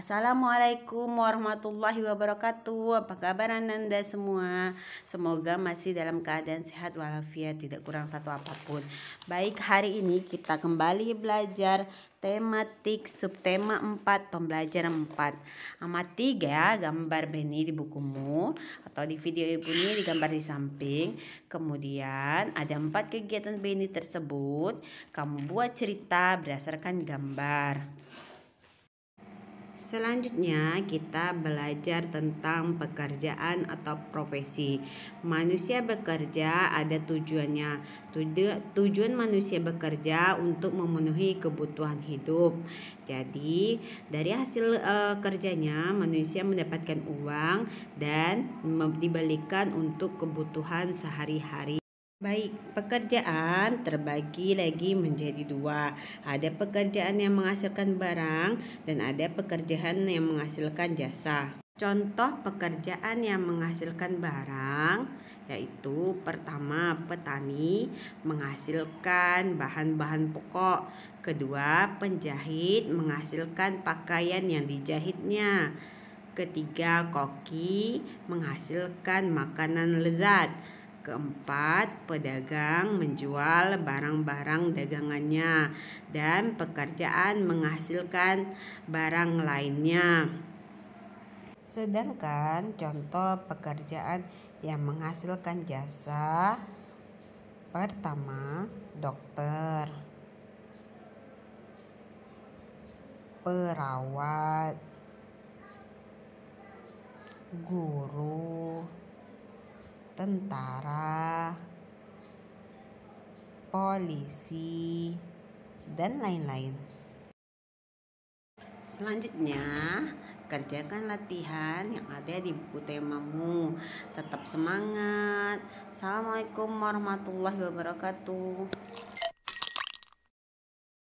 Assalamualaikum warahmatullahi wabarakatuh. Apa kabar Anda semua? Semoga masih dalam keadaan sehat walafiat, tidak kurang satu apapun. Baik, hari ini kita kembali belajar tematik subtema 4 pembelajaran 4. Amati ya gambar Beni di bukumu atau di video Ibu ini gambar di samping. Kemudian ada empat kegiatan Beni tersebut. Kamu buat cerita berdasarkan gambar. Selanjutnya, kita belajar tentang pekerjaan atau profesi. Manusia bekerja ada tujuannya. Tujuan manusia bekerja untuk memenuhi kebutuhan hidup. Jadi, dari hasil uh, kerjanya, manusia mendapatkan uang dan dibalikan untuk kebutuhan sehari-hari. Baik, pekerjaan terbagi lagi menjadi dua. Ada pekerjaan yang menghasilkan barang dan ada pekerjaan yang menghasilkan jasa. Contoh pekerjaan yang menghasilkan barang yaitu pertama petani menghasilkan bahan-bahan pokok, kedua penjahit menghasilkan pakaian yang dijahitnya, ketiga koki menghasilkan makanan lezat. Keempat, pedagang menjual barang-barang dagangannya dan pekerjaan menghasilkan barang lainnya. Sedangkan contoh pekerjaan yang menghasilkan jasa pertama dokter, perawat, guru, tentara, polisi, dan lain-lain. Selanjutnya, kerjakan latihan yang ada di buku temamu. Tetap semangat. Assalamualaikum warahmatullahi wabarakatuh.